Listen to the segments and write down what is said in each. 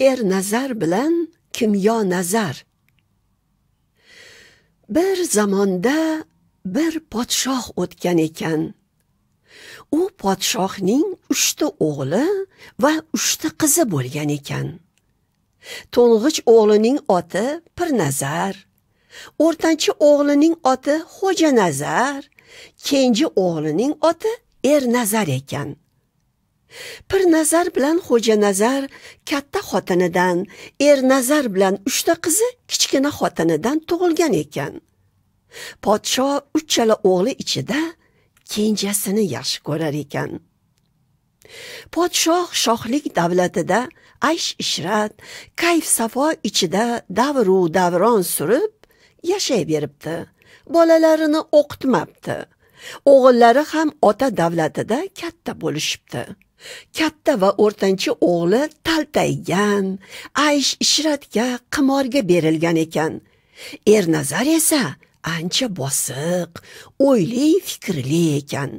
er nazar bilan kimyo nazar bir zamonda bir podshoh o'tgan ekan u podshohning uchta o'g'li va uchta qizi bo'lgan ekan to'ng'ich o'g'lining oti pirnazar o'rtanchi o'g'lining oti xo'janazar kenji o'g'lining oti ernazar ekan pir nazar bilan xo'ja nazar katta xotinidan er nazar bilan uchta qizi kichkina xotinidan tug'ilgan ekan podsho uchchala o'g'li ichida kenjasini yaxshi ko'rar ekan podshoh shohlik davlatida aysh ishrat kayf safo ichida davru davron surib yashay beribdi bolalarini o'qitmabdi o'g'illari ham ota davlatida katta bo'lishibdi katta va o'rtancha o'g'li taltaygan aysh ishratga qimorga berilgan ekan ernazar esa ancha bosiq o'yli fikrli ekan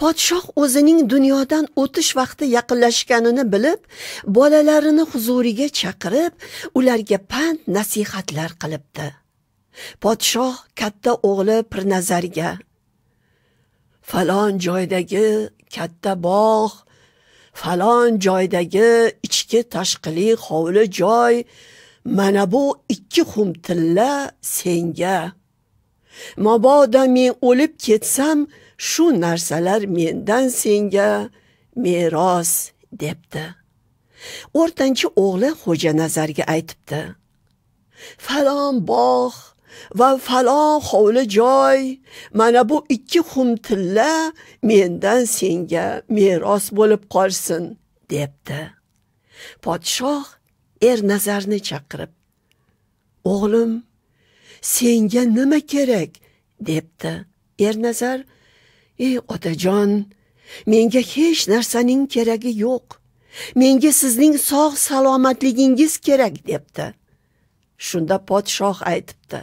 podshoh o'zining dunyodan o'tish vaqti yaqinlashganini bilib bolalarini huzuriga chaqirib ularga pand nasihatlar qilibdi podshoh katta o'g'li pirnazarga falon joydagi katta bog' falon joydagi ichki tashqili hovli joy mana bu ikki xum tilla senga mabodo men o'lib ketsam shu narsalar mendan senga meros debdi o'rtanchi o'g'li xo'ja nazarga aytibdi falon bog' va falon hovli joy mana bu ikki xum tilla mendan senga meros bo'lib qolsin debdi podshoh er nazarni chaqirib o'g'lim senga nima kerak debdi er nazar ey otajon menga hech narsaning keragi yo'q menga sizning sog' salomatligingiz kerak debdi shunda podshoh aytibdi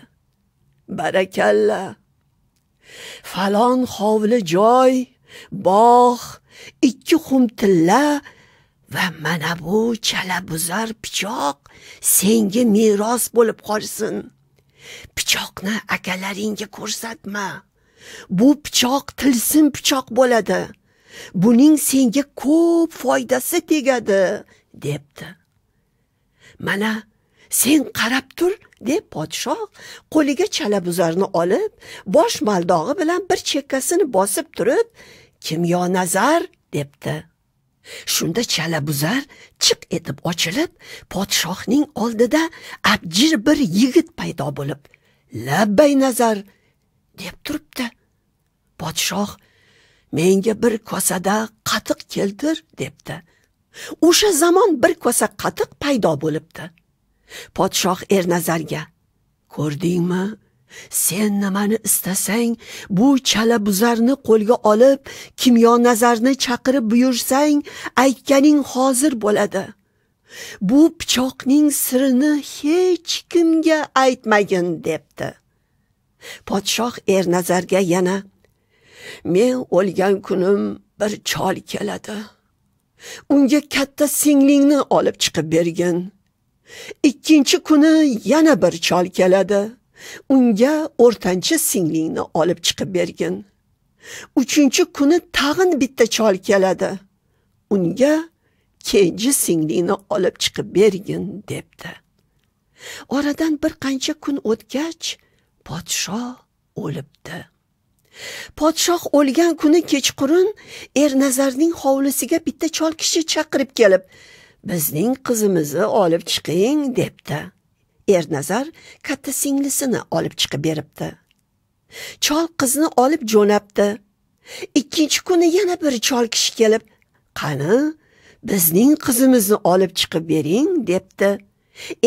barakalla falon hovli joy bog' ikki xum tilla va mana bu chala buzar pichoq senga meros bo'lib qolsin pichoqni akalaringga ko'rsatma bu pichoq tilsim pichoq bo'ladi buning senga ko'p foydasi tegadi debdi mana sen qarab tur deb podshoh qo'liga chalabuzarni olib bosh maldog'i bilan bir chekkasini bosib turib kimyo nazar debdi shunda chalabuzar chiq etib ochilib podshohning oldida abjir bir yigit paydo bo'lib labbay nazar deb turibdi podshoh menga bir kosada qatiq keltir debdi o'sha zamon bir kosa qatiq paydo bo'libdi podshoh ernazarga ko'rdingmi sen nimani istasang bu chalabuzarni qo'lga olib kimyo nazarni chaqirib buyursang aytganing hozir bo'ladi bu pichoqning sirini hech kimga aytmagin debdi podshoh ernazarga yana men o'lgan kunim bir chol keladi unga katta singlingni olib chiqib bergin ikkinchi kuni yana bir chol keladi unga o'rtancha singlingni olib chiqib bergin uchinchi kuni tag'in bitta chol keladi unga kenji singlingni olib chiqib bergin debdi oradan bir qancha kun o'tgach podshoh o'libdi podshoh o'lgan kuni kechqurun ernazarning hovlisiga bitta chol kishi chaqirib kelib bizning qizimizni olib chiqing debdi ernazar katta singlisini olib chiqib beribdi chol qizni olib jo'nabdi ikkinchi kuni yana bir chol kishi kelib qani bizning qizimizni olib chiqib bering debdi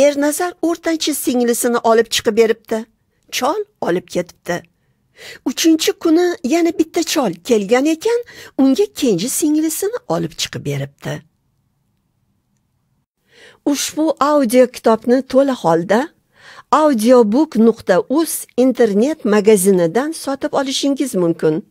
ernazar o'rtancha singlisini olib chiqib beribdi chol olib ketibdi uchinchi kuni yana bitta chol kelgan ekan unga kenji singlisini olib chiqib beribdi ushbu audio kitobni to'la holda audiobook.uz internet magazinidan sotib olishingiz mumkin